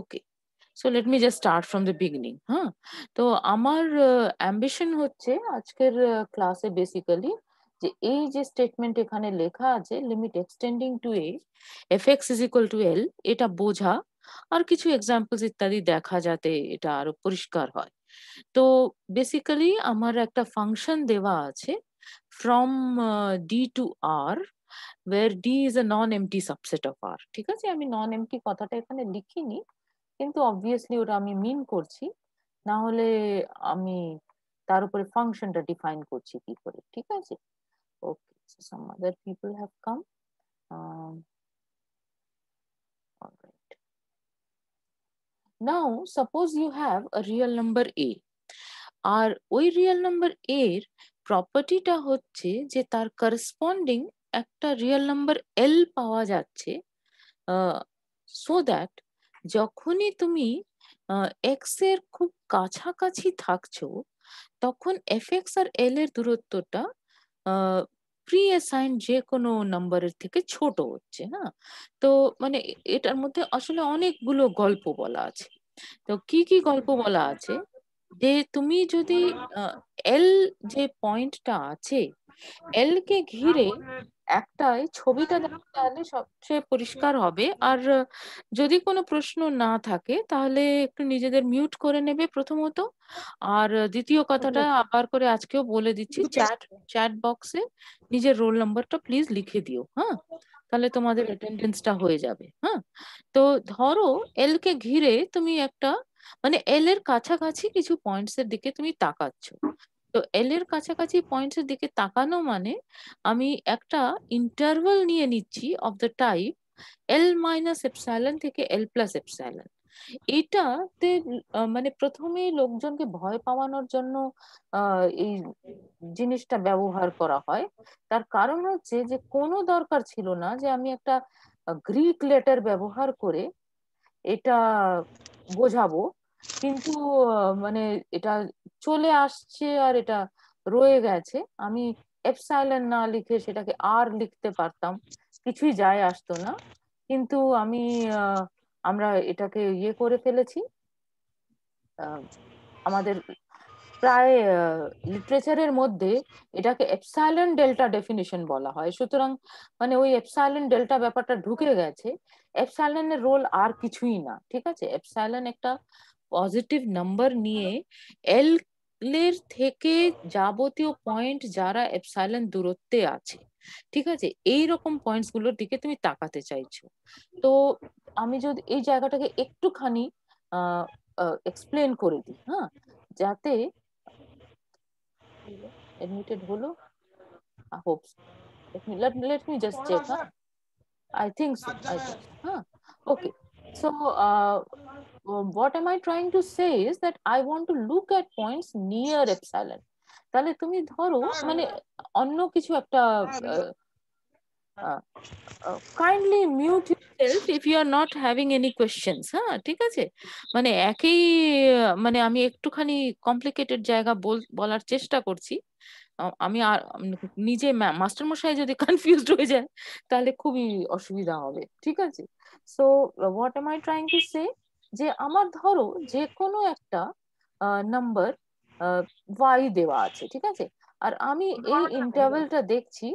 Okay so let me just start from the beginning হ্যাঁ তো আমার অ্যাম্বিশন uh, হচ্ছে আজকের ক্লাসে uh, বেসিক্যালি যে এই যে স্টেটমেন্ট এখানে লেখা আছে limit extending to a f x is equal to l এটা বোঝা আর কিছু এক্সাম্পলস ইত্যাদি দেখা যাতে এটা আরো পরিষ্কার হয় তো বেসিক্যালি আমার একটা ফাংশন দেওয়া আছে from D to R where D is a non empty subset of R ঠিক আছে আমি নন এমটি কথাটা এখানে লিখিনি কিন্তু অবভিয়াসলি ওটা আমি মিন করছি না হলে আমি তার উপরে ফাংশনটা ডিফাইন করছি কি করে ঠিক আছে okay some other people have come alright now suppose you have a real number a আর ওই রিয়েল নাম্বার এর প্রপার্টিটা হচ্ছে যে তার করেসপন্ডিং একটা রিয়েল নাম্বার এল পাওয়া যাচ্ছে সো দ্যাট যখনই তুমি এক্স এর খুব কাছাকাছি থাকছো তখন এফ এক্স আর এল এর দূরত্বটা প্রি অ্যাসাইন যে কোনো নাম্বারের থেকে ছোট হচ্ছে না হ্যাঁ? তো মানে এটার মধ্যে আসলে অনেকগুলো গল্প বলা আছে তো কি কি গল্প বলা আছে যে তুমি যদি এল যে পয়েন্টটা আছে এল কে ঘিরে একটাই ছবিটা দেখো তাহলে সবচেয়ে পরিষ্কার হবে আর যদি কোনো প্রশ্ন না থাকে তাহলে একটু নিজেদের মিউট করে নেবে প্রথমত আর দ্বিতীয় কথাটা আবার করে আজকেও বলে দিচ্ছি চ্যাট চ্যাট বক্সে নিজের রোল নাম্বারটা প্লিজ লিখে দিও হ্যাঁ তাহলে তোমাদের অ্যাটেন্ডেন্সটা হয়ে যাবে হ্যাঁ তো ধরো এল কে ঘিরে তুমি একটা মানে এল এর কাছাকাছি কিছু পয়েন্টস এর দিকে তুমি তাকাচ্ছ তো এল এর কাছাকাছি পয়েন্টের দিকে তাকানো মানে আমি একটা ইন্টারভাল নিয়ে নিচ্ছি of the type l minus epsilon থেকে এল প্লাস এপসাইলন এটাতে মানে প্রথমে লোকজনকে ভয় পাওয়ানোর জন্য এই জিনিসটা ব্যবহার করা হয় তার কারণ হচ্ছে যে কোনো দরকার ছিল না যে আমি একটা গ্রিক লেটার ব্যবহার করে এটা বোঝাবো কিন্তু মানে এটা চলে আসছে আর এটা রয়ে গেছে আমি এফসাইলেন না লিখে সেটাকে আর লিখতে পারতাম কিছুই যায় আসতো না কিন্তু আমি আমরা এটাকে ইয়ে করে ফেলেছি আমাদের প্রায় লিটারেচারের মধ্যে এটাকে এপসাইলন ডেল্টা ডেফিনিশন বলা হয় সুতরাং মানে ওই এপসাইলন ডেল্টা ব্যাপারটা ঢুকে গেছে এপসাইলনের রোল আর কিছুই না ঠিক আছে এপসাইলন একটা পজিটিভ নাম্বার নিয়ে এল এর থেকে যাবতীয় পয়েন্ট যারা এপসাইলন দূরত্বে আছে ঠিক আছে এই রকম পয়েন্টস গুলোর দিকে তুমি তাকাতে চাইছো তো আমি যদি এই জায়গাটাকে একটুখানি এক্সপ্লেন করে দিই হ্যাঁ যাতে এডমিটেড হলো I hope let me just check হ্যাঁ আই থিঙ্ক সো হ্যাঁ okay so what am I trying to say is that I want to look at points near epsilon. তাহলে তুমি ধরো মানে অন্য কিছু একটা kindly mute yourself if you are not having any questions হ্যাঁ ঠিক আছে মানে একই মানে আমি একটুখানি কমপ্লিকেটেড জায়গা বলার চেষ্টা করছি আমি আর নিজে মাস্টার মশাই যদি কনফিউজড হয়ে যায় তাহলে খুবই অসুবিধা হবে ঠিক আছে so what am I trying to say যে আমার ধরো যে কোনো একটা নাম্বার ওয়াই দেওয়া আছে ঠিক আছে আর আমি এই ইন্টারভেলটা দেখছি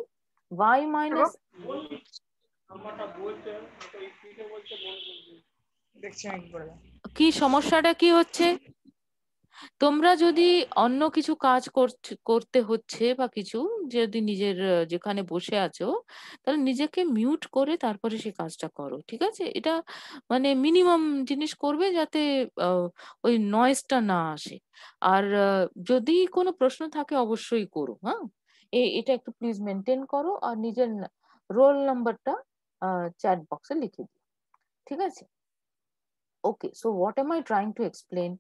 ওয়াই মাইনাস কি সমস্যাটা কি হচ্ছে তোমরা যদি অন্য কিছু কাজ করতে হচ্ছে বা কিছু যদি নিজের যেখানে বসে আছো তাহলে নিজেকে মিউট করে তারপরে সে কাজটা করো ঠিক আছে এটা মানে মিনিমাম জিনিস করবে যাতে ওই নয়েজটা না আসে আর যদি কোনো প্রশ্ন থাকে অবশ্যই করো হ্যাঁ এটা একটু প্লিজ মেনটেন করো আর নিজের রোল নাম্বারটা চ্যাট বক্সে লিখে দিও ঠিক আছে okay so what am I trying to explain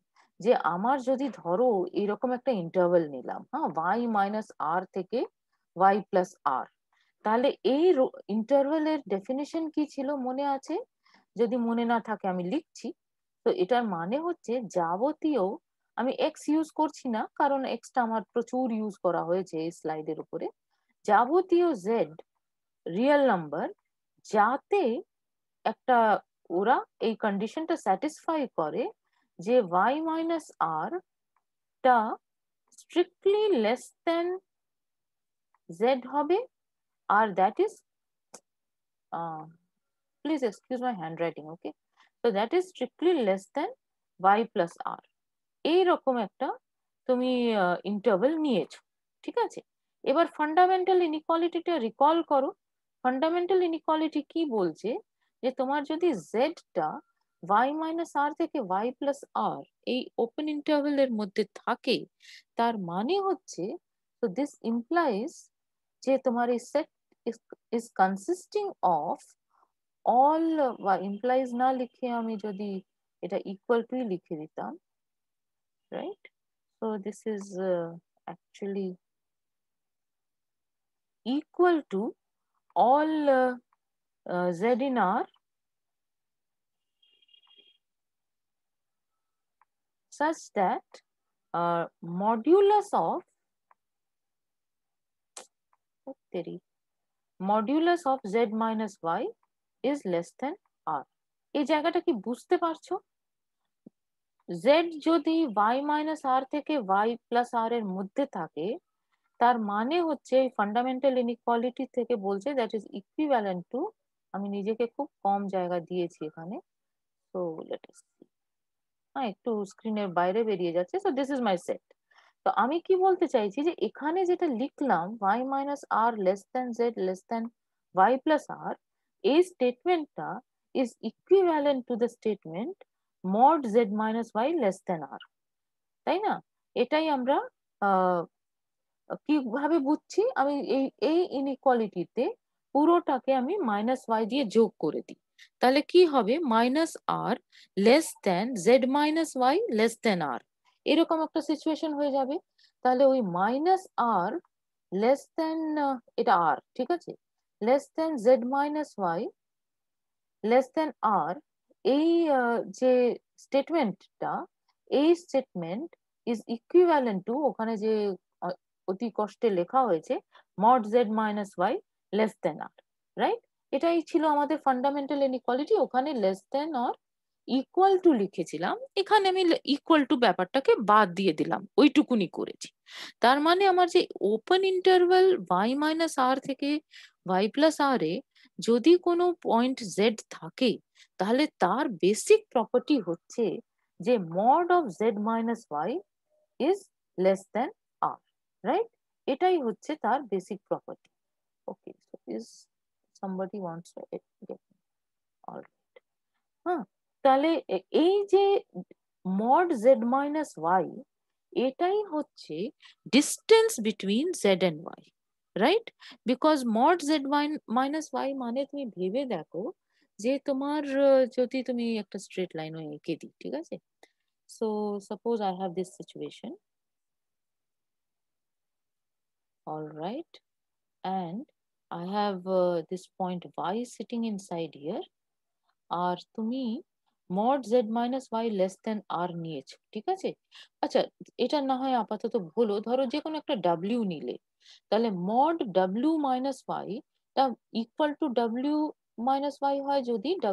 যে আমার যদি ধরো এরকম একটা ইন্টারভেল নিলাম হ্যাঁ ওয়াই মাইনাস আর থেকে ওয়াই প্লাস আর তাহলে এই ইন্টারভেলের ডেফিনেশন কি ছিল মনে আছে যদি মনে না থাকে আমি লিখছি তো এটার মানে হচ্ছে যাবতীয় আমি এক্স ইউজ করছি না কারণ এক্সটা আমার প্রচুর ইউজ করা হয়েছে এই স্লাইড এর উপরে যাবতীয় জেড রিয়েল নাম্বার যাতে একটা ওরা এই কন্ডিশনটা স্যাটিসফাই করে যে ওয়াই মাইনাস আর টা স্ট্রিক্টলি লেস দেন জেড হবে আর that is please excuse my handwriting okay তো that is strictly less than y plus r এইরকম একটা তুমি ইন্টারভেল uh, নিয়েছো ঠিক আছে এবার ফান্ডামেন্টাল ইনিকোয়ালিটিটা রিকল করো ফান্ডামেন্টাল ইনিকোয়ালিটি কি বলছে যে তোমার যদি z টা y মাইনাস r থেকে y প্লাস r এই ওপেন ইন্টারভেলের মধ্যে থাকে তার মানে হচ্ছে তো দিস ইমপ্লাইজ যে তোমার এই set is consisting of all বা ইমপ্লাইজ না লিখে আমি যদি এটা ইকুয়াল টুই লিখে দিতাম right so this is actually equal to all z in R such that uh, modulus of theory modulus of z minus y is less than r এই জায়গাটা কি বুঝতে পারছো z যদি y minus r থেকে y plus r এর মধ্যে থাকে তার মানে হচ্ছে এই ফান্ডামেন্টাল ইনইকুয়ালিটি থেকে বলছে দ্যাট ইজ ইকুইভ্যালেন্ট টু আমি নিজেকে খুব কম জায়গা দিয়েছি এখানে সো লেট আস সি হ্যাঁ একটু স্ক্রিনের বাইরে বেরিয়ে যাচ্ছে so this is my set তো আমি কি বলতে চাইছি যে এখানে যেটা লিখলাম y minus r less than z less than y plus r এই স্টেটমেন্টটা is equivalent to the statement mod z minus y less than r তাই না এটাই আমরা কিভাবে বুঝছি আমি এই এই ইনইকুয়ালিটিতে পুরোটাকে আমি মাইনাস ওয়াই দিয়ে যোগ করে দিই তাহলে কি হবে minus r less than z minus y less than r এরকম একটা সিচুয়েশন হয়ে যাবে তাহলে ওই মাইনাস আর লেস দেন এটা আর ঠিক আছে less than z minus y less than r এই যে স্টেটমেন্টটা এই স্টেটমেন্ট ইজ ইকুইভ্যালেন্ট টু ওখানে যে অতি কষ্টে লেখা হয়েছে mod z minus y less than r right এটাই ছিল আমাদের ফান্ডামেন্টাল ইনইকোয়ালিটি ওখানে less than or equal to লিখেছিলাম এখানে আমি ইকুয়াল টু ব্যাপারটাকে বাদ দিয়ে দিলাম ওইটুকুনি করেছি তার মানে আমার যে open interval y minus r থেকে ওয়াই প্লাস আর এ যদি কোনো পয়েন্ট জেড থাকে তাহলে তার বেসিক প্রপার্টি হচ্ছে যে mod of z minus y is less than r right এটাই হচ্ছে তার basic property okay is somebody wants to get all right হ্যাঁ তাহলে এই যে মড জেড মাইনাস ওয়াই এটাই হচ্ছে distance between z and y right because mod z minus y মানে তুমি ভেবে দেখো যে তোমার যদি তুমি একটা স্ট্রেট লাইন হয়ে এঁকে দিই ঠিক আছে so suppose I have this situation all right and I have uh, this point y sitting inside here. আর তুমি mod z minus y less than r নিয়েছো ঠিক আছে আচ্ছা এটা না হয় আপাতত বলো ধরো যে কোনো একটা ডাব্লিউ নিলে তাহলে মড ডাব্লিউ মাইনাস ওয়াই টা ইকুয়াল টু ডাব্লিউ মাইনাস ওয়াই হয় যদি টা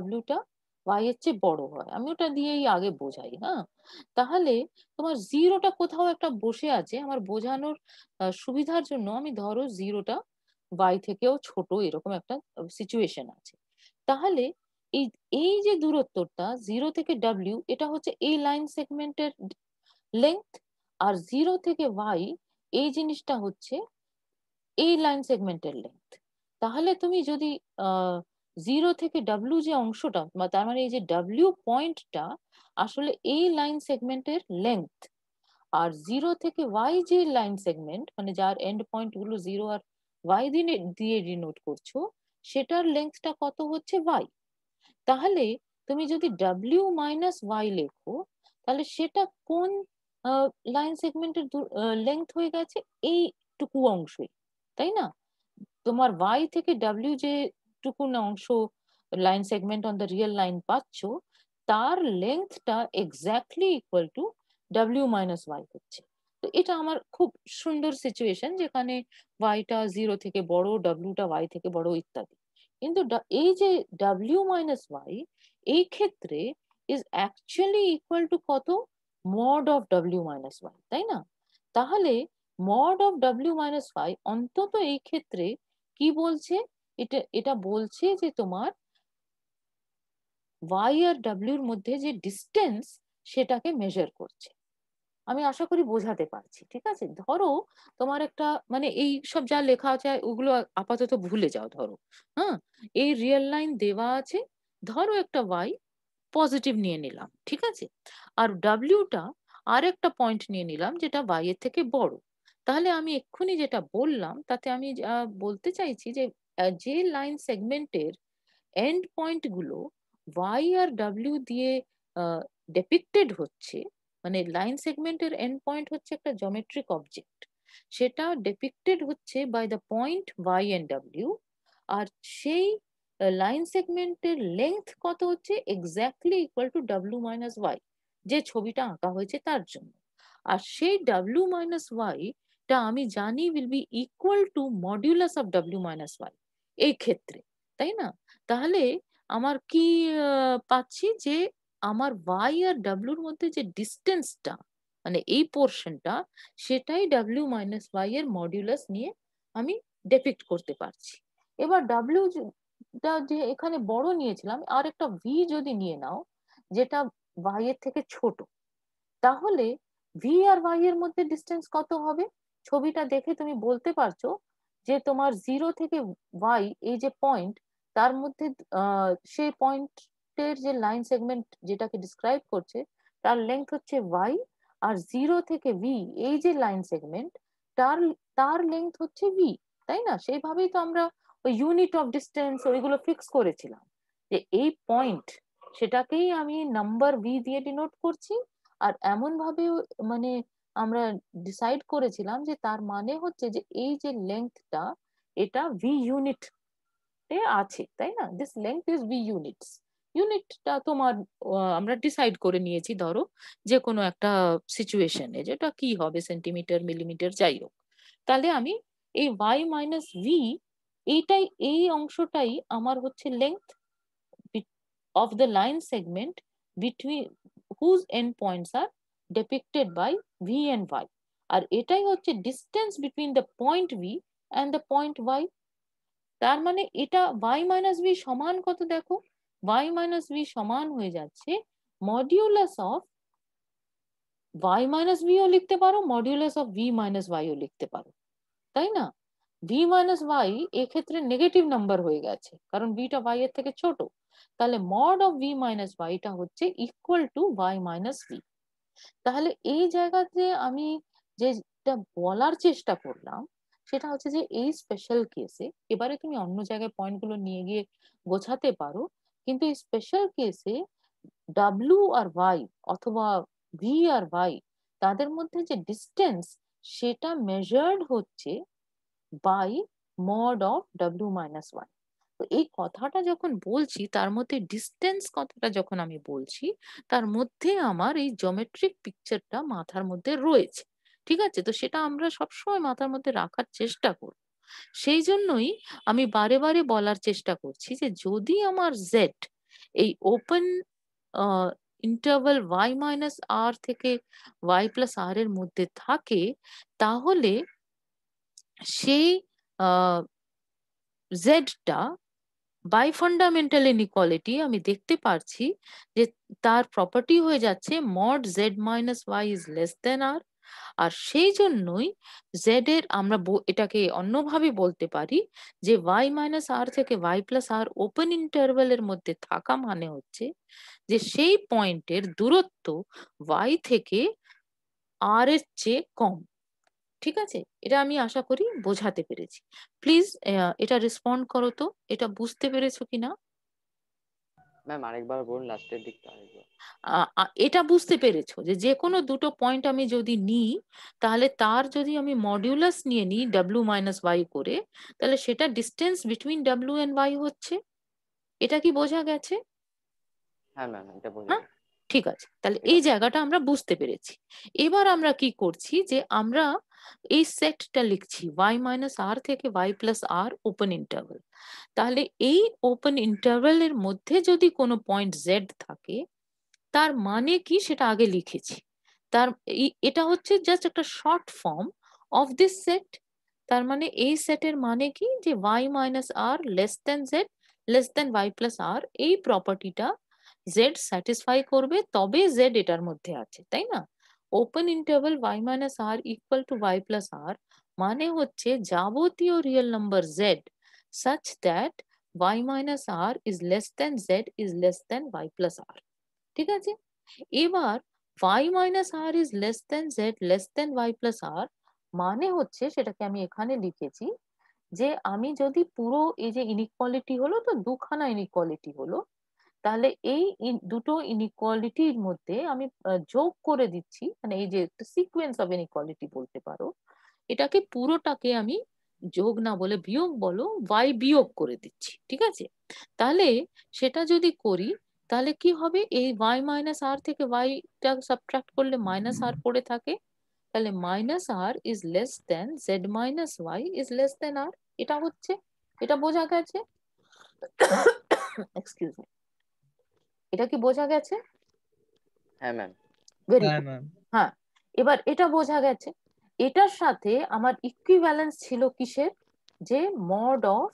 ওয়াই এর চেয়ে বড় হয় আমি ওটা দিয়েই আগে বোঝাই হ্যাঁ তাহলে তোমার জিরোটা কোথাও একটা বসে আছে আমার বোঝানোর সুবিধার জন্য আমি ধরো জিরোটা বাই থেকেও ছোট এরকম একটা সিচুয়েশন আছে তাহলে এই এই যে দূরত্বটা জিরো থেকে ডাব্লিউ এটা হচ্ছে এই লাইন সেগমেন্টের লেন্থ আর জিরো থেকে ওয়াই এই জিনিসটা হচ্ছে এই লাইন সেগমেন্টের লেন্থ তাহলে তুমি যদি জিরো থেকে ডাব্লিউ যে অংশটা বা তার মানে এই যে ডাব্লিউ পয়েন্টটা আসলে এই লাইন সেগমেন্টের লেন্থ আর জিরো থেকে ওয়াই যে লাইন সেগমেন্ট মানে যার এন্ড পয়েন্ট গুলো জিরো আর ওয়াই দিনে দিয়ে ডিনোট করছো সেটার লেন্থটা কত হচ্ছে ওয়াই তাহলে তুমি যদি ডাব্লিউ মাইনাস ওয়াই লেখো তাহলে সেটা কোন লাইন সেগমেন্টের লেন্থ হয়ে গেছে এইটুকু অংশই তাই না তোমার ওয়াই থেকে ডাব্লিউ যে টুকু অংশ line segment on the real line পাচ্ছ তার লেন্থটা এক্স্যাক্টলি ইকুয়াল টু ডাব্লিউ মাইনাস ওয়াই হচ্ছে তো এটা আমার খুব সুন্দর সিচুয়েশন যেখানে ওয়াইটা জিরো থেকে বড় ডাব্লিউটা ওয়াই থেকে বড় ইত্যাদি কিন্তু এই যে ডাব্লিউ মাইনাস ওয়াই এই ক্ষেত্রে ইজ অ্যাকচুয়ালি ইকুয়াল টু কত মড অফ ডাব্লিউ মাইনাস ওয়াই তাই না তাহলে মড অফ ডাব্লিউ মাইনাস ওয়াই অন্তত এই ক্ষেত্রে কি বলছে এটা এটা বলছে যে তোমার ওয়াই আর ডাব্লিউর মধ্যে যে ডিস্টেন্স সেটাকে মেজার করছে আমি আশা করি বোঝাতে পারছি ঠিক আছে ধরো তোমার একটা মানে এই সব যা লেখা আছে ওগুলো আপাতত ভুলে যাও ধরো হ্যাঁ এই রিয়েল লাইন দেওয়া আছে ধরো একটা ওয়াই পজিটিভ নিয়ে নিলাম ঠিক আছে আর ডাব্লিউটা আর একটা পয়েন্ট নিয়ে নিলাম যেটা ওয়াই এর থেকে বড় তাহলে আমি এক্ষুনি যেটা বললাম তাতে আমি বলতে চাইছি যে যে লাইন সেগমেন্টের এন্ড পয়েন্ট গুলো ওয়াই আর ডাব্লিউ দিয়ে ডেপিক্টেড হচ্ছে মানে লাইন সেগমেন্টের এন্ড পয়েন্ট হচ্ছে একটা জমেট্রিক অবজেক্ট সেটা ডেপিক্টেড হচ্ছে by the point y and ডাব্লিউ আর সেই লাইন সেগমেন্টের লেন্থ কত হচ্ছে এক্স্যাক্টলি ইকুয়াল টু ডাব্লিউ মাইনাস ওয়াই যে ছবিটা আঁকা হয়েছে তার জন্য আর সেই ডাব্লিউ মাইনাস ওয়াই টা আমি জানি will be equal to modulus of ডাব্লিউ মাইনাস ওয়াই এই ক্ষেত্রে তাই না তাহলে আমার কি পাচ্ছি যে আমার ওয়াই আর ডাব্লিউর মধ্যে যে ডিস্টেন্সটা মানে এই পোর্শনটা সেটাই ডাব্লিউ মাইনাস ওয়াই এর মডিউলাস নিয়ে আমি ডেপিক্ট করতে পারছি এবার ডাব্লিউ টা যে এখানে বড় নিয়েছিলাম আর একটা ভি যদি নিয়ে নাও যেটা ওয়াই এর থেকে ছোট তাহলে ভি আর ওয়াই এর মধ্যে ডিস্টেন্স কত হবে ছবিটা দেখে তুমি বলতে পারছো যে তোমার জিরো থেকে ওয়াই এই যে পয়েন্ট তার মধ্যে সেই পয়েন্ট বৃত্তের যে লাইন সেগমেন্ট যেটাকে ডিসক্রাইব করছে তার লেন্থ হচ্ছে ওয়াই আর জিরো থেকে ভি এই যে লাইন সেগমেন্ট তার তার লেন্থ হচ্ছে ভি তাই না সেইভাবেই তো আমরা ওই ইউনিট অফ ডিস্টেন্স ওইগুলো ফিক্স করেছিলাম যে এই পয়েন্ট সেটাকেই আমি নাম্বার ভি দিয়ে ডিনোট করছি আর এমন ভাবে মানে আমরা ডিসাইড করেছিলাম যে তার মানে হচ্ছে যে এই যে লেন্থটা এটা ভি ইউনিট আছে তাই না this length is v units ইউনিটটা তোমার আমরা ডিসাইড করে নিয়েছি ধরো যে কোনো একটা সিচুয়েশনে যেটা কি হবে সেন্টিমিটার মিলিমিটার যাই হোক তাহলে আমি এই ওয়াই মাইনাস ভি এইটাই এই অংশটাই আমার হচ্ছে length of the line segment between whose end points are depicted by v and y আর এটাই হচ্ছে distance between the point v and the point y তার মানে এটা ওয়াই মাইনাস ভি সমান কত দেখো y minus v সমান হয়ে যাচ্ছে modulus of y minus v ও লিখতে পারো modulus of v minus y ও লিখতে পারো তাই না v মাইনাস y এক্ষেত্রে নেগেটিভ নাম্বার হয়ে গেছে কারণ vটা y এর থেকে ছোট তাহলে mod of v y yটা হচ্ছে equal to y minus v তাহলে এই জায়গাতে আমি যেটা বলার চেষ্টা করলাম সেটা হচ্ছে যে এই স্পেশাল কেসে এবারে তুমি অন্য জায়গায় পয়েন্টগুলো নিয়ে গিয়ে গোছাতে পারো কিন্তু এই স্পেশাল কেসে ডাব্লু আর ওয়াই অথবা ভি আর ওয়াই তাদের মধ্যে যে ডিস্টেন্স সেটা মেজার্ড হচ্ছে বাই মড অফ ডাব্লিউ মাইনাস ওয়ান তো এই কথাটা যখন বলছি তার মধ্যে ডিস্টেন্স কথাটা যখন আমি বলছি তার মধ্যে আমার এই জোমেট্রিক পিকচারটা মাথার মধ্যে রয়েছে ঠিক আছে তো সেটা আমরা সবসময় মাথার মধ্যে রাখার চেষ্টা করব সেই জন্যই আমি বারে বারে বলার চেষ্টা করছি যে যদি আমার জেড এই open interval y minus r থেকে ওয়াই প্লাস আর এর মধ্যে থাকে তাহলে সেই জেডটা বাই ফান্ডামেন্টাল ইনিকোয়ালিটি আমি দেখতে পারছি যে তার প্রপার্টি হয়ে যাচ্ছে mod z minus y is less than r আর সেই জন্যই জেড এর আমরা এটাকে অন্যভাবে বলতে পারি যে ওয়াই মাইনাস আর থেকে y plus r open interval এর মধ্যে থাকা মানে হচ্ছে যে সেই পয়েন্টের দূরত্ব ওয়াই থেকে আর এর চেয়ে কম ঠিক আছে এটা আমি আশা করি বোঝাতে পেরেছি প্লিজ এটা রেসপন্ড করো তো এটা বুঝতে পেরেছো কিনা ম্যাম আরেকবার বলুন লাস্টের দিকটা আরেকবার এটা বুঝতে পেরেছো যে যে কোনো দুটো পয়েন্ট আমি যদি নিই তাহলে তার যদি আমি মডিউলাস নিয়ে নিই ডাব্লিউ মাইনাস ওয়াই করে তাহলে সেটা ডিস্টেন্স বিটুইন ডাব্লিউ এন্ড ওয়াই হচ্ছে এটা কি বোঝা গেছে হ্যাঁ ম্যাম এটা বোঝা হ্যাঁ, ঠিক আছে তাহলে এই জায়গাটা আমরা বুঝতে পেরেছি এবার আমরা কি করছি যে আমরা এই সেটটা লিখছি y মাইনাস আর থেকে y plus r open interval তাহলে এই ওপেন এর মধ্যে যদি কোনো পয়েন্ট জেড থাকে তার মানে কি সেটা আগে লিখেছি তার এটা হচ্ছে জাস্ট একটা short form of this set তার মানে এই সেটের মানে কি যে y minus r less than z less than y plus r এই প্রপার্টিটা জেড স্যাটিসফাই করবে তবে জেড এটার মধ্যে আছে তাই না open interval y minus r equal to y plus r মানে হচ্ছে যাবতীয় real number z such that y minus r is less than z is less than y plus r ঠিক আছে এবার y minus r is less than z less than y plus r মানে হচ্ছে সেটাকে আমি এখানে লিখেছি যে আমি যদি পুরো এই যে ইনিকোয়ালিটি হলো তো দুখানা ইনিকোয়ালিটি হলো তাহলে এই দুটো ইনিকোয়ালিটির মধ্যে আমি যোগ করে দিচ্ছি মানে এই যে একটা সিকোয়েন্স অফ ইনইকুয়ালিটি বলতে পারো এটাকে পুরোটাকে আমি যোগ না বলে বিয়োগ বলো ওয়াই বিয়োগ করে দিচ্ছি ঠিক আছে তাহলে সেটা যদি করি তাহলে কি হবে এই ওয়াই মাইনাস আর থেকে ওয়াইটা সাবট্রাক্ট করলে মাইনাস আর পড়ে থাকে তাহলে minus r is less than z minus y is less than r এটা হচ্ছে এটা বোঝা গেছে এক্সকিউজ মি এটা কি বোঝা গেছে হ্যাঁ, হ্যাঁ, হ্যাঁ এবার এটা বোঝা গেছে এটার সাথে আমার ইকুইভ্যালেন্স ছিল কিসের যে mod of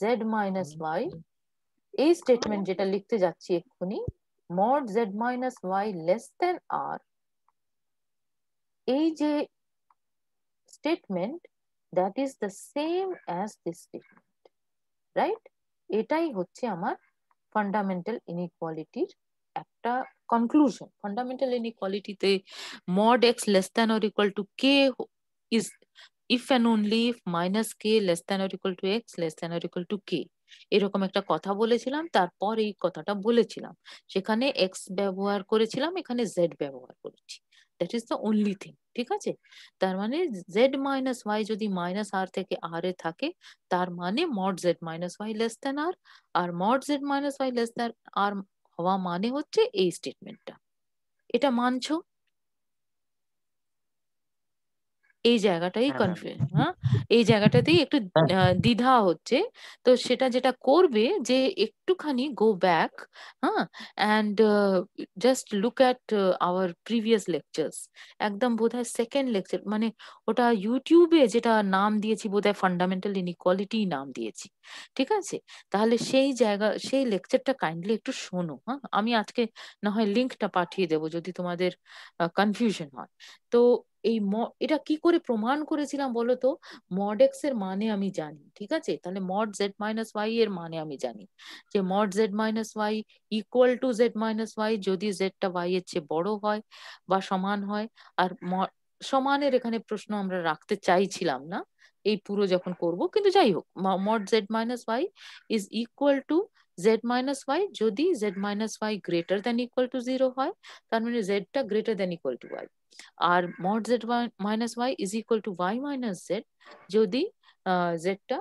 z minus y এই স্টেটমেন্ট যেটা লিখতে যাচ্ছি এক্ষুনি mod z minus y less than r এই যে statement that is the same as this statement right এটাই হচ্ছে আমার ফান্ডামেন্টাল ইনইকুয়ালিটির একটা কনক্লুশন ফান্ডামেন্টাল ইনইকুয়ালিটিতে mod x less than or equal to k is if and only if minus k less than or equal to x less than or equal to k এরকম একটা কথা বলেছিলাম তারপর এই কথাটা বলেছিলাম সেখানে এক্স ব্যবহার করেছিলাম এখানে জেড ব্যবহার করেছি that is the only thing ঠিক আছে তার মানে জেড মাইনাস ওয়াই যদি মাইনাস আর থেকে আর এ থাকে তার মানে mod z minus y less than r আর mod z minus y less than r হওয়া মানে হচ্ছে এই স্টেটমেন্টটা এটা মানছো এই জায়গাটাই কনফিউজ হ্যাঁ, হ্যাঁ।, হ্যাঁ এই জায়গাটাতেই একটু হ্যাঁ। দ্বিধা হচ্ছে তো সেটা যেটা করবে যে একটুখানি গো ব্যাক হ্যাঁ and just look at our previous lectures একদম বোধহয় সেকেন্ড লেকচার মানে ওটা ইউটিউবে যেটা নাম দিয়েছি বোধ হয় ফান্ডামেন্টাল ইনিকোয়ালিটি নাম দিয়েছি ঠিক আছে তাহলে সেই জায়গা সেই লেকচারটা কাইন্ডলি একটু শোনো হ্যাঁ আমি আজকে না হয় লিঙ্কটা পাঠিয়ে দেবো যদি তোমাদের কনফিউশন হয় তো এই এটা কি করে প্রমাণ করেছিলাম বলতো মড এক্স এর মানে আমি জানি ঠিক আছে তাহলে মড জেড মাইনাস ওয়াই এর মানে আমি জানি যে mod z minus y equal to z minus y যদি জেডটা ওয়াই এর চেয়ে বড় হয় বা সমান হয় আর সমানের এখানে প্রশ্ন আমরা রাখতে চাইছিলাম না এই পুরো যখন করব কিন্তু যাই হোক mod z minus y is equal to z minus y যদি z minus y greater than equal to zero হয় তার মানে টা greater than equal to y আর mod z minus y is equal to y minus z যদি টা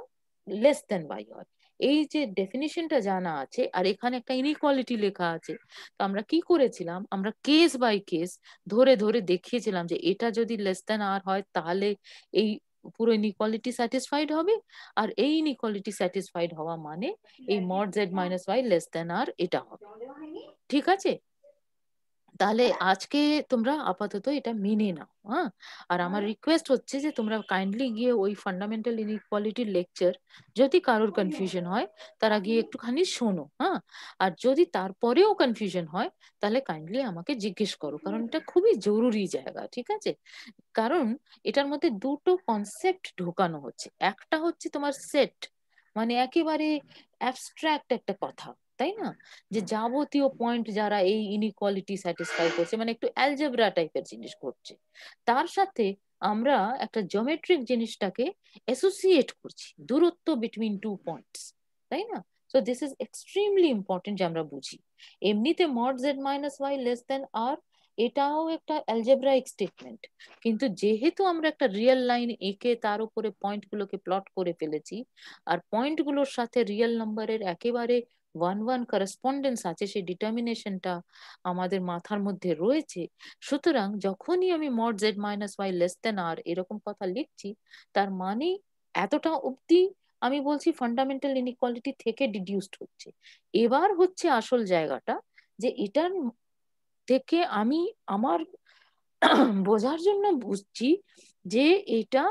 less than y হয় এই যে ডেফিনিশনটা জানা আছে আর এখানে একটা ইনইকোয়ালিটি লেখা আছে তো আমরা কি করেছিলাম আমরা কেস বাই কেস ধরে ধরে দেখিয়েছিলাম যে এটা যদি লেস দেন আর হয় তাহলে এই পুরো ইনিকোয়ালিটি স্যাটিসফাইড হবে আর এই ইনিকোয়ালিটি স্যাটিসফাইড হওয়া মানে এই mod z minus y less than r এটা হবে ঠিক আছে তাহলে আজকে তোমরা আপাতত এটা মেনে নাও হ্যাঁ আর আমার রিকোয়েস্ট হ্যাঁ। হচ্ছে যে তোমরা কাইন্ডলি গিয়ে ওই ফান্ডামেন্টাল ইনইকুয়ালিটির লেকচার যদি কারোর কনফিউশন হ্যাঁ। হয় তারা গিয়ে একটুখানি শোনো হ্যাঁ আর যদি তারপরেও কনফিউশন হয় তাহলে কাইন্ডলি আমাকে জিজ্ঞেস করো কারণ এটা খুবই জরুরি জায়গা ঠিক আছে কারণ এটার মধ্যে দুটো কনসেপ্ট ঢোকানো হচ্ছে একটা হচ্ছে তোমার সেট মানে একেবারে অ্যাবস্ট্রাক্ট একটা কথা তাই না যে যাবতীয় পয়েন্ট যারা এই ইনিকোয়ালিটি স্যাটিসফাই করছে মানে একটু অ্যালজেব্রা টাইপের জিনিস করছে তার সাথে আমরা একটা জিওমেট্রিক জিনিসটাকে অ্যাসোসিয়েট করছি দূরত্ব বিটুইন টু পয়েন্টস তাই না so this is extremely important যে আমরা বুঝি এমনিতে mod z minus y less than r এটাও একটা অ্যালজেব্রাইক স্টেটমেন্ট কিন্তু যেহেতু আমরা একটা রিয়েল লাইন এঁকে তার উপরে পয়েন্টগুলোকে প্লট করে ফেলেছি আর পয়েন্টগুলোর সাথে রিয়েল নাম্বারের একেবারে ওয়ান ওয়ান করেসপন্ডেন্স আছে সেই ডিটারমিনেশনটা আমাদের মাথার মধ্যে রয়েছে সুতরাং যখনই আমি mod z minus y less than r এরকম কথা লিখছি তার মানে এতটা অবধি আমি বলছি ফান্ডামেন্টাল ইনিকোয়ালিটি থেকে ডিডিউসড হচ্ছে এবার হচ্ছে আসল জায়গাটা যে এটার থেকে আমি আমার বোঝার জন্য বুঝছি যে এটা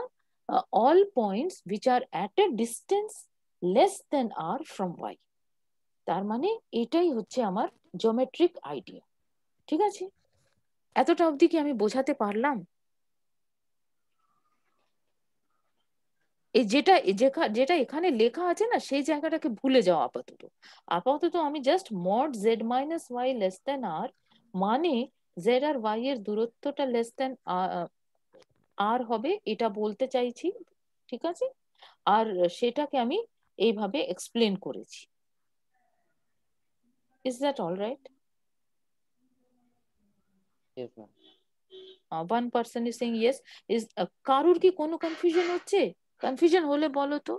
all points which are at a distance less than r from y তার মানে এটাই হচ্ছে আমার জিওমেট্রিক আইডিয়া ঠিক আছে এতটা অবধি কি আমি বোঝাতে পারলাম এই যেটা যেটা এখানে লেখা আছে না সেই জায়গাটাকে ভুলে যাও আপাতত আপাতত আমি just mod z minus y less than r মানে জেড আর ওয়াই এর দূরত্বটা লেস দেন আর হবে এটা বলতে চাইছি ঠিক আছে আর সেটাকে আমি এইভাবে এক্সপ্লেন করেছি Is that all right? Yes, ma'am. One person is saying yes is কারুর কি কোনো কনফিউশন হচ্ছে কনফিউশন হলে বলো তো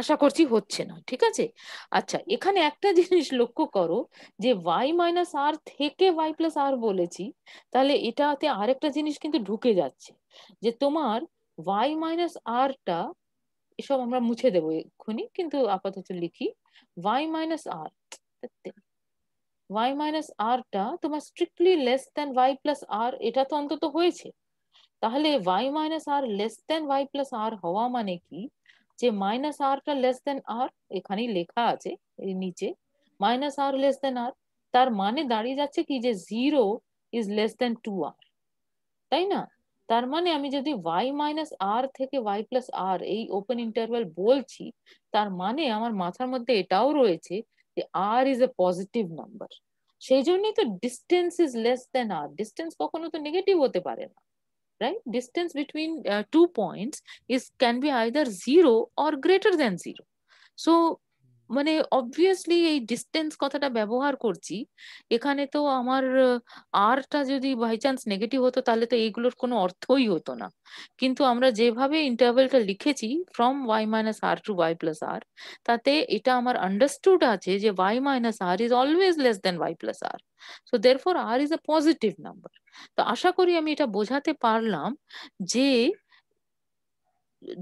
আশা করছি হচ্ছে না ঠিক আছে আচ্ছা এখানে একটা জিনিস লক্ষ্য করো যে ওয়াই মাইনাস আর থেকে ওয়াই প্লাস আর বলেছি তাহলে এটাতে আরেকটা জিনিস কিন্তু ঢুকে যাচ্ছে যে তোমার ওয়াই মাইনাস আরটা এসব আমরা মুছে দেবো এক্ষুনি কিন্তু আপাতত লিখি y minus r y minus আরটা তোমার strictly less than y plus r এটা তো অন্তত হয়েছে তাহলে y minus r less than y plus r হওয়া মানে কি যে মাইনাস আরটা লেস দেন আর এখানেই লেখা আছে এর নিচে মাইনাস আর লেস দেন আর তার মানে দাঁড়িয়ে যাচ্ছে কি যে zero is less than two r তাই না তার মানে আমি যদি y মাইনাস আর থেকে y প্লাস আর এই ওপেন ইন্টারভাল বলছি তার মানে আমার মাথার মধ্যে এটাও রয়েছে যে r is a positive number সেই জন্যই তো distance is less than r distance কখনো তো নেগেটিভ হতে পারে না right distance between two points is can be be zero zero greater than zero so মানে অবভিয়াসলি এই ডিস্টেন্স কথাটা ব্যবহার করছি এখানে তো আমার আরটা যদি বাই চান্স নেগেটিভ হতো তাহলে তো এইগুলোর কোনো অর্থই হতো না কিন্তু আমরা যেভাবে ইন্টারভেলটা লিখেছি from y minus r to y plus r তাতে এটা আমার আন্ডারস্টুড আছে যে y minus r is always less than y plus r so for r is a positive number তো আশা করি আমি এটা বোঝাতে পারলাম যে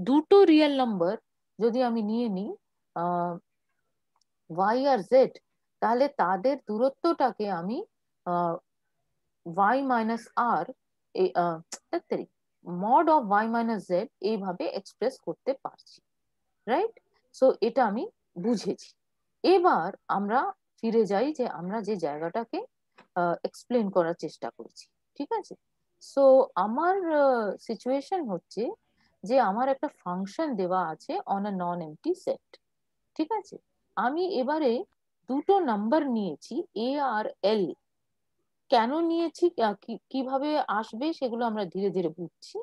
দুটো রিয়েল নাম্বার যদি আমি নিয়ে নিই ওয়াই আর জেড তাহলে তাদের দূরত্বটাকে আমি y minus r mod of y minus z এইভাবে এক্সপ্রেস করতে পারছি রাইট সো এটা আমি বুঝেছি এবার আমরা ফিরে যাই যে আমরা যে জায়গাটাকে এক্সপ্লেন করার চেষ্টা করছি ঠিক আছে সো আমার সিচুয়েশন হচ্ছে যে আমার একটা ফাংশন দেওয়া আছে on a non empty set ঠিক আছে আমি এবারে দুটো নাম্বার নিয়েছি এ আর এল কেন নিয়েছি কিভাবে আসবে সেগুলো আমরা ধীরে ধীরে বুঝছি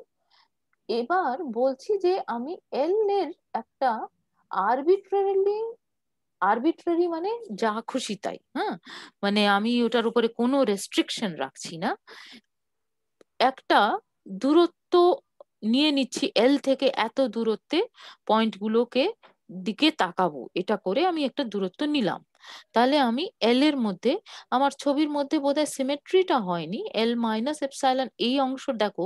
এবার বলছি যে আমি এল এর একটা আরবিট্রারিলি আরবিট্রারি মানে যা খুশি তাই হ্যাঁ মানে আমি ওটার উপরে কোনো রেস্ট্রিকশন রাখছি না একটা দূরত্ব নিয়ে নিচ্ছি এল থেকে এত দূরত্বে পয়েন্টগুলোকে দিকে তাকাবো এটা করে আমি একটা দূরত্ব নিলাম তাহলে আমি এল এর মধ্যে আমার ছবির মধ্যে বোধহয় সিমেট্রিটা হয়নি এল মাইনাস এপসাইলন এই অংশ দেখো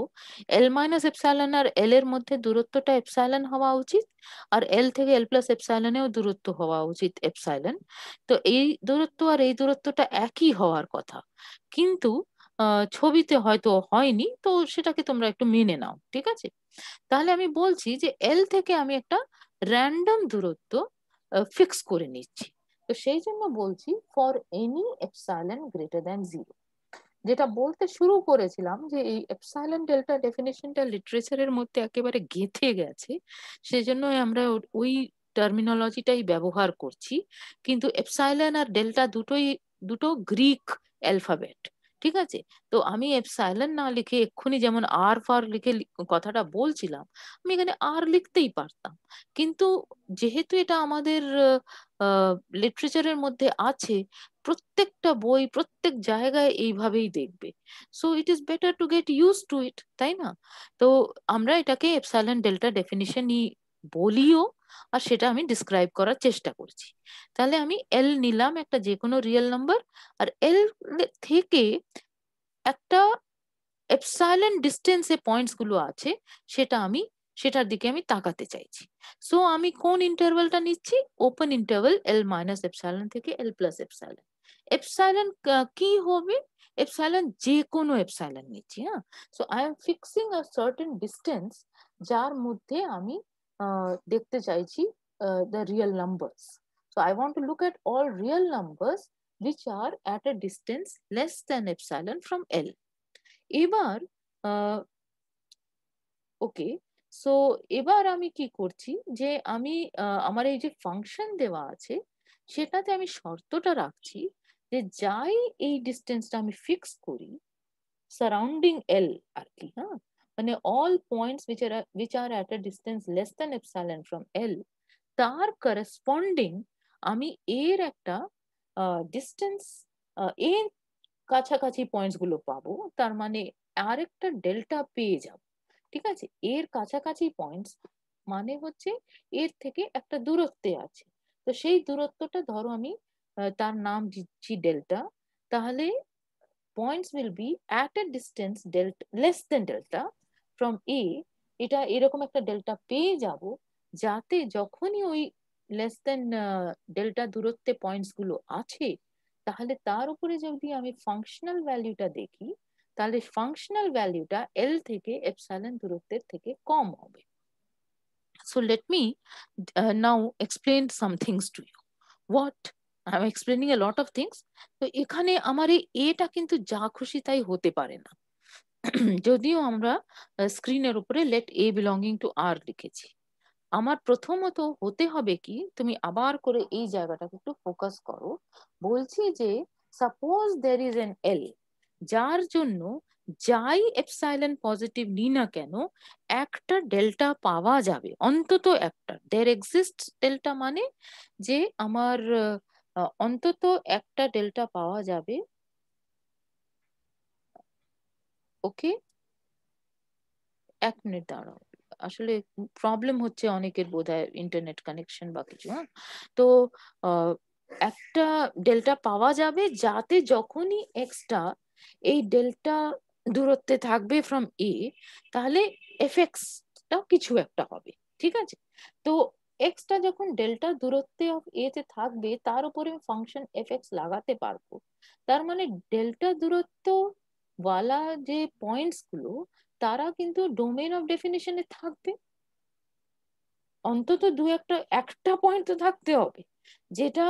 এল মাইনাস এপসাইলন আর এল এর মধ্যে দূরত্বটা এপসাইলন হওয়া উচিত আর এল থেকে এল প্লাস এপসাইলনেও দূরত্ব হওয়া উচিত এপসাইলন তো এই দূরত্ব আর এই দূরত্বটা একই হওয়ার কথা কিন্তু ছবিতে হয়তো হয়নি তো সেটাকে তোমরা একটু মেনে নাও ঠিক আছে তাহলে আমি বলছি যে এল থেকে আমি একটা র্যান্ডম দূরত্ব ফিক্স করে নিচ্ছি তো সেই জন্য বলছি for any epsilon greater than zero যেটা বলতে শুরু করেছিলাম যে এই এপসাইলেন ডেল্টা ডেফিনেশনটা লিটারেচারের মধ্যে একেবারে গেঁথে গেছে সেজন্য আমরা ওই টার্মিনোলজিটাই ব্যবহার করছি কিন্তু এপসাইলেন আর ডেল্টা দুটোই দুটো গ্রিক অ্যালফাবেট ঠিক আছে তো আমি সাইলেন না লিখে এক্ষুনি যেমন আর ফার লিখে কথাটা বলছিলাম আমি এখানে আর লিখতেই পারতাম কিন্তু যেহেতু এটা আমাদের লিটারেচারের মধ্যে আছে প্রত্যেকটা বই প্রত্যেক জায়গায় এইভাবেই দেখবে so it is better to get use to it তাই না তো আমরা এটাকে এপসাইলন ডেল্টা ডেফিনিশনই বলিও আর সেটা আমি ডিসক্রাইব করার চেষ্টা করছি তাহলে আমি এল নিলাম একটা যে কোনো রিয়েল নাম্বার আর এল থেকে একটা এপসাইলেন ডিস্টেন্সে পয়েন্টসগুলো আছে সেটা আমি সেটার দিকে আমি তাকাতে চাইছি সো আমি কোন ইন্টারভেলটা নিচ্ছি open interval l minus epsilon থেকে এল প্লাস এপসাইলন এপসাইলন কি হবে এপসাইলন যে কোনো এপসাইলন নিচ্ছি হ্যাঁ so I am fixing a certain distance যার মধ্যে আমি দেখতে চাইছি the real number so I want to look at all real number which are at a distance less than epsilon from l এবার ওকে সো এবার আমি কি করছি যে আমি আমার এই যে ফাংশন দেওয়া আছে সেটাতে আমি শর্তটা রাখছি যে যাই এই ডিস্টেন্সটা আমি ফিক্স করি সারাউন্ডিং এল আর কি হ্যাঁ মানে all points which are are at a distance less than epsilon from l তার করেসপন্ডিং আমি এর একটা ডিস্টেন্স এর কাছাকাছি পয়েন্টস গুলো পাবো তার মানে আরেকটা ডেল্টা পেয়ে যাব ঠিক আছে এর কাছাকাছি পয়েন্টস মানে হচ্ছে এর থেকে একটা দূরত্বে আছে তো সেই দূরত্বটা ধরো আমি তার নাম দিচ্ছি ডেল্টা তাহলে points will be at a distance delta less than delta from a এটা এরকম একটা ডেল্টা পেয়ে যাব যাতে যখনই ওই লেস দেন ডেল্টা দূরত্বে পয়েন্টস গুলো আছে তাহলে তার উপরে যদি আমি ফাংশনাল ভ্যালিউটা দেখি তাহলে ফাংশনাল ভ্যালুটা এল থেকে এপসাইলন দূরত্বের থেকে কম হবে so let me now explain some things to you what I am explaining a lot of things তো এখানে আমার এই এটা কিন্তু যা খুশি তাই হতে পারে না যদিও আমরা স্ক্রিনের উপরে let a belonging to r লিখেছি আমার প্রথমত হতে হবে কি তুমি আবার করে এই জায়গাটাকে একটু ফোকাস করো বলছি যে suppose there is an l যার জন্য যাই এপসাইলেন পজিটিভ নিই না কেন একটা ডেল্টা পাওয়া যাবে অন্তত একটা দের এক্সিস্ট ডেল্টা মানে যে আমার অন্তত একটা ডেল্টা পাওয়া যাবে ওকে এক মিনিট দাঁড়াও আসলে প্রবলেম হচ্ছে অনেকের বোধহয় ইন্টারনেট কানেকশন বা কিছু হ্যাঁ তো একটা ডেল্টা পাওয়া যাবে যাতে যখনই এক্সটা এই ডেল্টা দূরত্বে থাকবে ফ্রম এ তাহলে এফেক্সটা কিছু একটা হবে ঠিক আছে তো এক্সটা যখন ডেল্টা দূরত্বে অফ এ তে থাকবে তার উপরে ফাংশন এফেক্স লাগাতে পারবো তার মানে ডেল্টা দূরত্ব ওয়ালা যে পয়েন্টস গুলো তারা কিন্তু ডোমেন অফ ডেফিনেশনে থাকবে অন্তত দু একটা একটা পয়েন্ট তো থাকতে হবে যেটা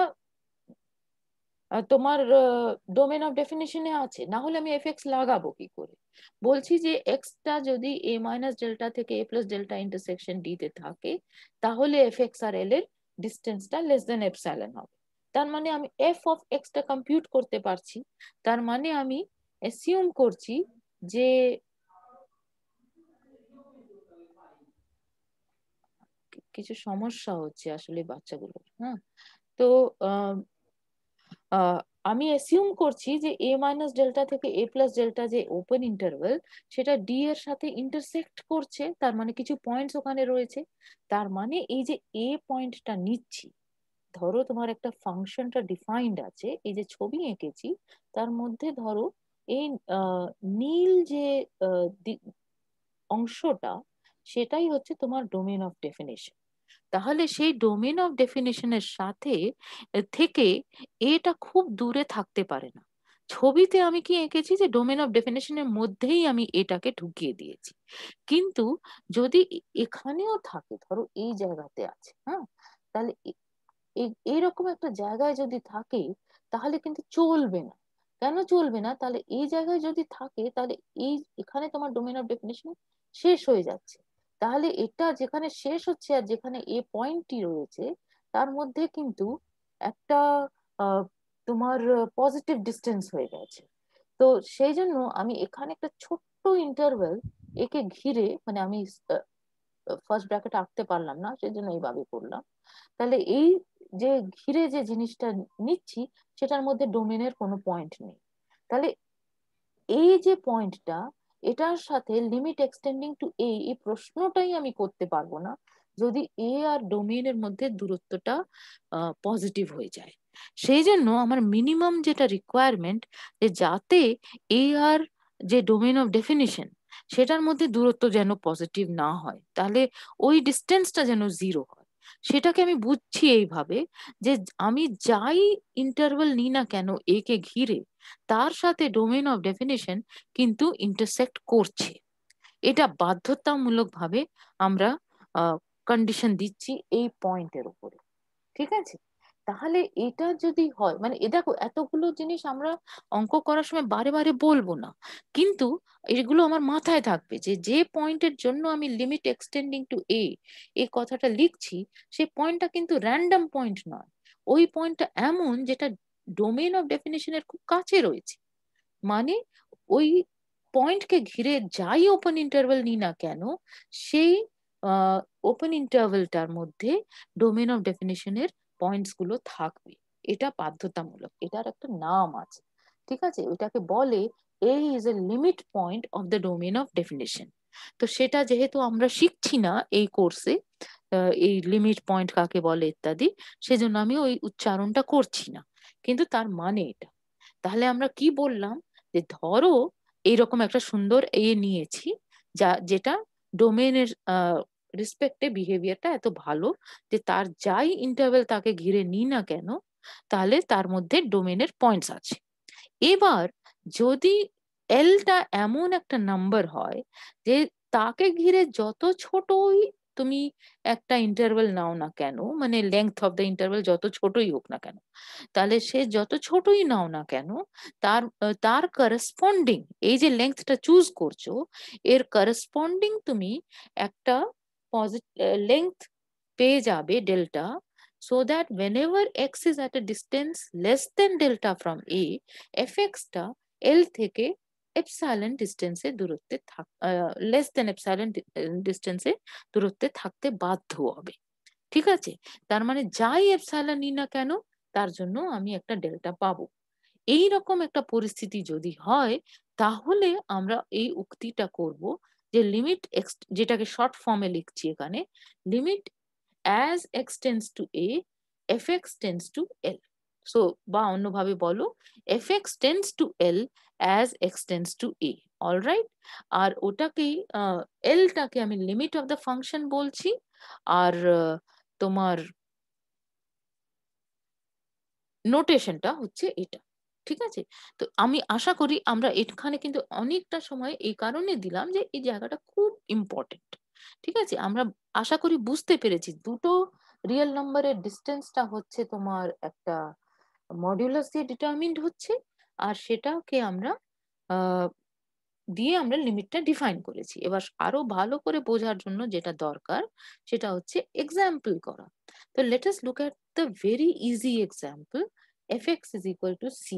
তোমার ডোমেন অফ ডেফিনেশনে আছে না হলে আমি এফএক্স লাগাবো কি করে বলছি যে এক্সটা যদি এ মাইনাস ডেল্টা থেকে a plus delta intersection d তে থাকে তাহলে এফএক্স আর এল এর ডিস্টেন্সটা লেস দেন এপসাইলন হবে তার মানে আমি এফ অফ এক্সটা কম্পিউট করতে পারছি তার মানে আমি অ্যাসিউম করছি যে কিছু সমস্যা হচ্ছে আসলে বাচ্চাগুলো হ্যাঁ তো আমি অ্যাসিউম করছি যে এ মাইনাস ডেল্টা থেকে এ প্লাস ডেল্টা যে ওপেন ইন্টারভেল সেটা ডি এর সাথে ইন্টারসেক্ট করছে তার মানে কিছু পয়েন্টস ওখানে রয়েছে তার মানে এই যে এ পয়েন্টটা নিচ্ছি ধরো তোমার একটা ফাংশনটা ডিফাইন্ড আছে এই যে ছবি এঁকেছি তার মধ্যে ধরো এই নীল যে অংশটা সেটাই হচ্ছে তোমার ডোমেন অফ ডেফিনেশন তাহলে সেই ডোমেন অফ ডেফিনেশনের সাথে থেকে এটা খুব দূরে থাকতে পারে না ছবিতে আমি কি এঁকেছি যে ডোমেন অফ ডেফিনেশনের মধ্যেই আমি এটাকে ঢুকিয়ে দিয়েছি কিন্তু যদি এখানেও থাকে ধরো এই জায়গাতে আছে হ্যাঁ তাহলে এরকম একটা জায়গায় যদি থাকে তাহলে কিন্তু চলবে না কেন চলবে না তাহলে এই জায়গায় যদি থাকে তাহলে এই এখানে তোমার ডোমেন অফ ডেফিনেশন শেষ হয়ে যাচ্ছে তাহলে এটা যেখানে শেষ হচ্ছে আর যেখানে এ পয়েন্টটি রয়েছে তার মধ্যে কিন্তু একটা তোমার পজিটিভ ডিস্টেন্স হয়ে গেছে তো সেই জন্য আমি এখানে একটা ছোট্ট ইন্টারভেল একে ঘিরে মানে আমি ফার্স্ট ব্র্যাকেট আঁকতে পারলাম না সেই জন্য এইভাবে করলাম তাহলে এই যে ঘিরে যে জিনিসটা নিচ্ছি সেটার মধ্যে ডোমেনের কোনো পয়েন্ট নেই তাহলে এই যে পয়েন্টটা এটার সাথে লিমিট এক্সটেন্ডিং টু এ এই প্রশ্নটাই আমি করতে পারবো না যদি এ আর ডোমেনের মধ্যে দূরত্বটা পজিটিভ হয়ে যায় সেই জন্য আমার মিনিমাম যেটা রিকোয়ারমেন্ট যে যাতে এ আর যে ডোমেন অফ ডেফিনিশন সেটার মধ্যে দূরত্ব যেন পজিটিভ না হয় তাহলে ওই ডিস্টেন্সটা যেন জিরো হয় সেটাকে আমি বুঝছি এইভাবে যে আমি যাই ইন্টারভাল নিই না কেন একে ঘিরে তার সাথে ডোমেন অফ ডেফিনেশন কিন্তু ইন্টারসেক্ট করছে এটা বাধ্যতামূলকভাবে আমরা কন্ডিশন দিচ্ছি এই পয়েন্টের উপরে ঠিক আছে তাহলে এটা যদি হয় মানে এ দেখো এতগুলো জিনিস আমরা অঙ্ক করার সময় বারে বারে বলবো না কিন্তু এগুলো আমার মাথায় থাকবে যে যে পয়েন্টের জন্য আমি লিমিট এক্সটেন্ডিং টু এ এই কথাটা লিখছি সেই পয়েন্টটা কিন্তু র্যান্ডম পয়েন্ট নয় ওই পয়েন্টটা এমন যেটা ডোমেন অফ ডেফিনেশনের খুব কাছে রয়েছে মানে ওই পয়েন্টকে ঘিরে যাই ওপেন ইন্টারভেল নিই না কেন সেই ওপেন ইন্টারভেলটার মধ্যে ডোমেন অফ ডেফিনেশনের পয়েন্টস গুলো থাকবে এটা বাধ্যতামূলক এটার একটা নাম আছে ঠিক আছে ওইটাকে বলে a is a limit point of the domain of definition তো সেটা যেহেতু আমরা শিখছি না এই কোর্সে এই লিমিট পয়েন্ট কাকে বলে ইত্যাদি সেজন্য আমি ওই উচ্চারণটা করছি না কিন্তু তার মানে এটা তাহলে আমরা কি বললাম যে ধরো এইরকম একটা সুন্দর এ নিয়েছি যা যেটা ডোমেনের রেসপেক্টে বিহেভিয়ারটা এত ভালো যে তার যাই ইন্টারভেল তাকে ঘিরে নি না কেন তাহলে তার মধ্যে ডোমেনের পয়েন্টস আছে এবার যদি এলটা এমন একটা নাম্বার হয় যে তাকে ঘিরে যত ছোটই তুমি একটা ইন্টারভেল নাও না কেন মানে লেংথ অফ দ্য ইন্টারভেল যত ছোটই হোক না কেন তাহলে সে যত ছোটই নাও না কেন তার তার করেসপন্ডিং এই যে লেংথটা চুজ করছো এর করেসপন্ডিং তুমি একটা Uh, length পেয়ে যাবে delta so that whenever x is at a distance less than delta from a fx টা এল থেকে এপসাইলন ডিস্টেন্সে দূরত্বে থাক লেস দেন এপসাইলন ডিস্টেন্সে দূরত্বে থাকতে বাধ্য হবে ঠিক আছে তার মানে যাই এপসাইলন নিই না কেন তার জন্য আমি একটা ডেল্টা পাবো এই রকম একটা পরিস্থিতি যদি হয় তাহলে আমরা এই উক্তিটা করব যে লিমিট যেটাকে শর্ট ফর্মে লিখছি এখানে limit as x tends to a f x tends to l so বা অন্যভাবে বলো f x tends to l as x tends to a all right আর ওটাকেই এলটাকে আমি লিমিট অফ দ্য ফাংশন বলছি আর তোমার নোটেশনটা হচ্ছে এটা ঠিক আছে তো আমি আশা করি আমরা এখানে কিন্তু অনেকটা সময় এই কারণে দিলাম যে এই জায়গাটা খুব ইম্পর্টেন্ট ঠিক আছে আমরা আশা করি বুঝতে পেরেছি দুটো রিয়েল নম্বরের ডিস্টেন্সটা হচ্ছে তোমার একটা মডিউলাস দিয়ে ডিটারমিন্ড হচ্ছে আর সেটাকে আমরা দিয়ে আমরা লিমিটটা ডিফাইন করেছি এবার আরো ভালো করে বোঝার জন্য যেটা দরকার সেটা হচ্ছে এক্সাম্পল করা তো let look at the very easy example f x is equal to c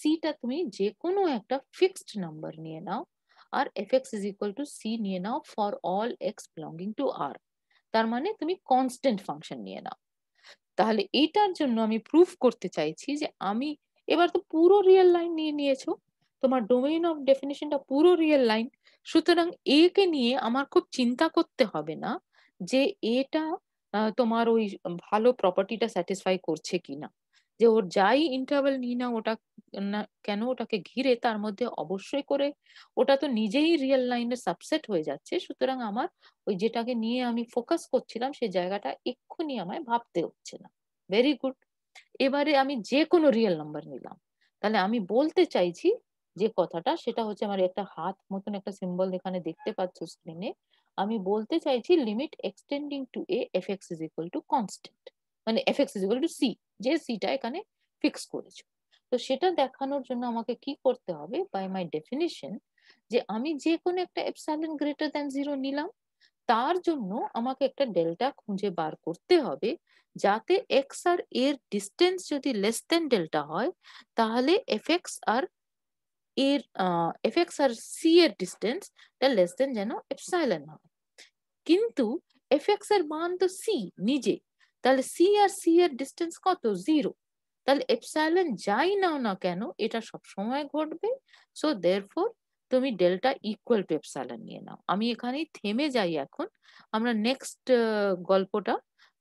সিটা তুমি যে কোনো একটা ফিক্সড নাম্বার নিয়ে নাও আর f x is equal to c নিয়ে নাও for all x belonging to r তার মানে তুমি কনস্ট্যান্ট ফাংশন নিয়ে নাও তাহলে এইটার জন্য আমি প্রুফ করতে চাইছি যে আমি এবার তো পুরো রিয়েল লাইন নিয়ে নিয়েছো তোমার ডোমেইন অফ ডেফিনেশনটা পুরো রিয়েল লাইন সুতরাং এ কে নিয়ে আমার খুব চিন্তা করতে হবে না যে এটা তোমার ওই ভালো প্রপার্টিটা স্যাটিসফাই করছে কিনা যে ওর যাই ইন্টারভেল নিই না ওটা না কেন ওটাকে ঘিরে তার মধ্যে অবশ্যই করে ওটা তো নিজেই রিয়েল লাইনের সাবসেট হয়ে যাচ্ছে সুতরাং আমার ওই যেটাকে নিয়ে আমি ফোকাস করছিলাম সেই জায়গাটা এক্ষুনি আমায় ভাবতে হচ্ছে না ভেরি গুড এবারে আমি যে কোনো রিয়েল নাম্বার নিলাম তাহলে আমি বলতে চাইছি যে কথাটা সেটা হচ্ছে আমার একটা হাত মতন একটা সিম্বল এখানে দেখতে পাচ্ছ স্ক্রিনে আমি বলতে চাইছি limit extending to a f x is equal to constant মানে f x is to c যে সিটা এখানে ফিক্স করেছো তো সেটা দেখানোর জন্য আমাকে কি করতে হবে বাই মাই ডেফিনিশন যে আমি যে কোনো একটা এপসাইলন গ্রেটার দ্যান জিরো নিলাম তার জন্য আমাকে একটা ডেল্টা খুঁজে বার করতে হবে যাতে এক্স আর এর ডিস্টেন্স যদি লেস দেন ডেল্টা হয় তাহলে এফ এক্স আর এর এফ এক্স আর সি এর ডিস্টেন্স লেস দেন যেন এফসাইলেন হয় কিন্তু এফ এক্স এর মান তো সি নিজে তাহলে সি আর সি এর ডিস্টেন্স কত জিরো তাহলে এপসাইলেন যাই নাও না কেন এটা সব সময় ঘটবে সো দেয়ারফর তুমি ডেল্টা ইকুয়াল টু এপসাইলেন নিয়ে নাও আমি এখানেই থেমে যাই এখন আমরা নেক্সট গল্পটা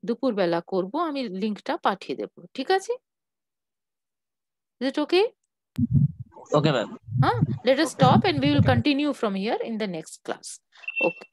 দুপুরবেলা করব আমি লিংকটা পাঠিয়ে দেব ঠিক আছে is it okay okay ma'am হ্যাঁ let us stop and will continue from here in the next class okay